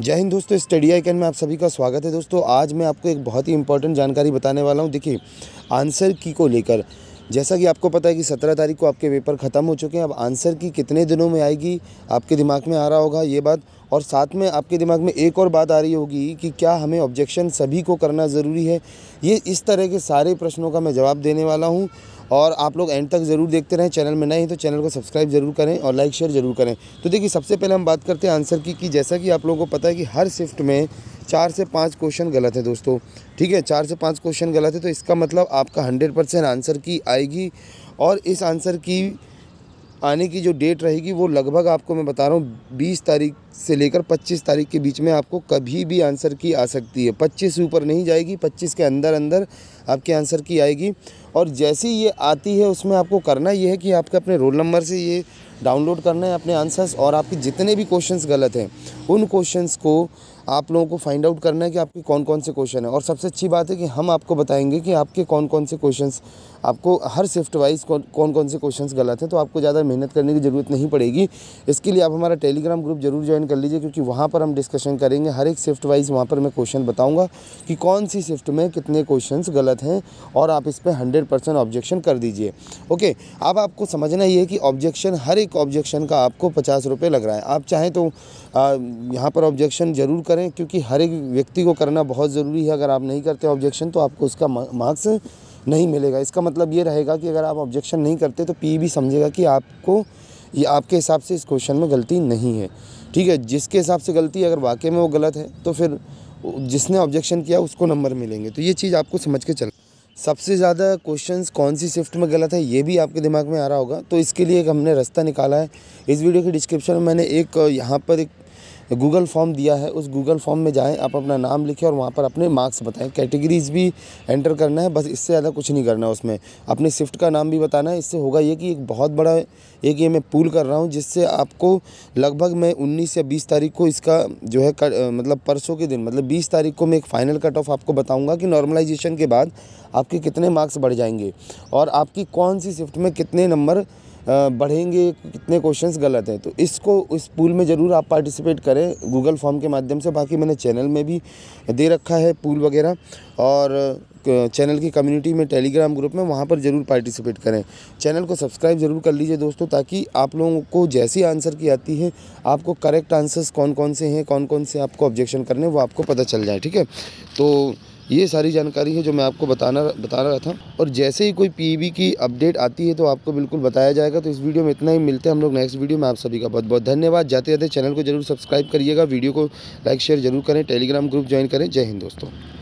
जय हिंद दोस्तों study icon में आप सभी का स्वागत है दोस्तों आज मैं आपको एक बहुत ही इंपॉर्टेंट जानकारी बताने वाला हूँ देखिए आंसर की को लेकर जैसा कि आपको पता है कि सत्रह तारीख को आपके पेपर ख़त्म हो चुके हैं अब आंसर की कितने दिनों में आएगी आपके दिमाग में आ रहा होगा ये बात और साथ में आपके दिमाग में एक और बात आ रही होगी कि क्या हमें ऑब्जेक्शन सभी को करना ज़रूरी है ये इस तरह के सारे प्रश्नों का मैं जवाब देने वाला हूँ और आप लोग एंड तक ज़रूर देखते रहें चैनल में नहीं तो चैनल को सब्सक्राइब जरूर करें और लाइक शेयर ज़रूर करें तो देखिए सबसे पहले हम बात करते हैं आंसर की कि जैसा कि आप लोगों को पता है कि हर शिफ्ट में चार से पाँच क्वेश्चन गलत है दोस्तों ठीक है चार से पाँच क्वेश्चन गलत है तो इसका मतलब आपका हंड्रेड परसेंट आंसर की आएगी और इस आंसर की आने की जो डेट रहेगी वो लगभग आपको मैं बता रहा हूँ बीस तारीख से लेकर पच्चीस तारीख के बीच में आपको कभी भी आंसर की आ सकती है पच्चीस ऊपर नहीं जाएगी पच्चीस के अंदर अंदर आपके आंसर की आएगी और जैसी ये आती है उसमें आपको करना ये है कि आपके अपने रोल नंबर से ये डाउनलोड करना है अपने आंसर्स और आपके जितने भी क्वेश्चंस गलत हैं उन क्वेश्चंस को आप लोगों को फाइंड आउट करना है कि आपके कौन कौन से क्वेश्चन हैं और सबसे अच्छी बात है कि हम आपको बताएंगे कि आपके कौन कौन से क्वेश्चन आपको हर शिफ्ट वाइज कौन कौन कौन से क्वेश्चन गलत हैं तो आपको ज़्यादा मेहनत करने की ज़रूरत नहीं पड़ेगी इसके लिए आप हमारा टेलीग्राम ग्रुप जरूर ज्वाइन कर लीजिए क्योंकि वहाँ पर हम डिस्कशन करेंगे हर एक शिफ्ट वाइज वहाँ पर मैं क्वेश्चन बताऊँगा कि कौन सी शिफ्ट में कितने क्वेश्चन गलत हैं और आप इस पर हंड्रेड परसेंट ऑब्जेक्शन कर दीजिए ओके अब आपको समझना ये है कि ऑब्जेक्शन हर एक ऑब्जेक्शन का आपको पचास रुपये लग रहा है आप चाहें तो यहाँ पर ऑब्जेक्शन ज़रूर करें क्योंकि हर एक व्यक्ति को करना बहुत ज़रूरी है अगर आप नहीं करते ऑब्जेक्शन तो आपको उसका मार्क्स नहीं मिलेगा इसका मतलब ये रहेगा कि अगर आप ऑब्जेक्शन नहीं करते तो पी e भी समझेगा कि आपको ये आपके हिसाब से इस क्वेश्चन में गलती नहीं है ठीक है जिसके हिसाब से गलती अगर वाकई में वो गलत है तो फिर जिसने ऑब्जेक्शन किया उसको नंबर मिलेंगे तो ये चीज़ आपको समझ के चल सबसे ज़्यादा क्वेश्चंस कौन सी शिफ्ट में गलत है ये भी आपके दिमाग में आ रहा होगा तो इसके लिए एक हमने रास्ता निकाला है इस वीडियो के डिस्क्रिप्शन में मैंने एक यहाँ पर एक गूगल फॉर्म दिया है उस गूगल फॉर्म में जाएँ आप अपना नाम लिखें और वहाँ पर अपने मार्क्स बताएँ कैटेगरीज़ भी एंटर करना है बस इससे ज़्यादा कुछ नहीं करना है उसमें अपने शिफ्ट का नाम भी बताना है इससे होगा ये कि एक बहुत बड़ा एक ये मैं पूल कर रहा हूँ जिससे आपको लगभग मैं उन्नीस या बीस तारीख को इसका जो है कर, मतलब परसों के दिन मतलब बीस तारीख को मैं एक फ़ाइनल कट ऑफ आपको बताऊँगा कि नॉर्मलाइजेशन के बाद आपके कितने मार्क्स बढ़ जाएंगे और आपकी कौन सी शिफ्ट में कितने नंबर बढ़ेंगे कितने क्वेश्चंस गलत हैं तो इसको इस पूल में ज़रूर आप पार्टिसिपेट करें गूगल फॉर्म के माध्यम से बाकी मैंने चैनल में भी दे रखा है पूल वगैरह और चैनल की कम्युनिटी में टेलीग्राम ग्रुप में वहाँ पर ज़रूर पार्टिसिपेट करें चैनल को सब्सक्राइब ज़रूर कर लीजिए दोस्तों ताकि आप लोगों को जैसी आंसर की आती है आपको करेक्ट आंसर्स कौन कौन से हैं कौन कौन से आपको ऑब्जेक्शन करने वो आपको पता चल जाए ठीक है तो ये सारी जानकारी है जो मैं आपको बताना बता रहा था और जैसे ही कोई पी e की अपडेट आती है तो आपको बिल्कुल बताया जाएगा तो इस वीडियो में इतना ही मिलते हैं हम लोग नेक्स्ट वीडियो में आप सभी का बहुत बहुत धन्यवाद जाते जाते चैनल को जरूर सब्सक्राइब करिएगा वीडियो को लाइक शेयर जरूर करें टेलीग्राम ग्रुप ज्वाइन करें जय हिंद दोस्तों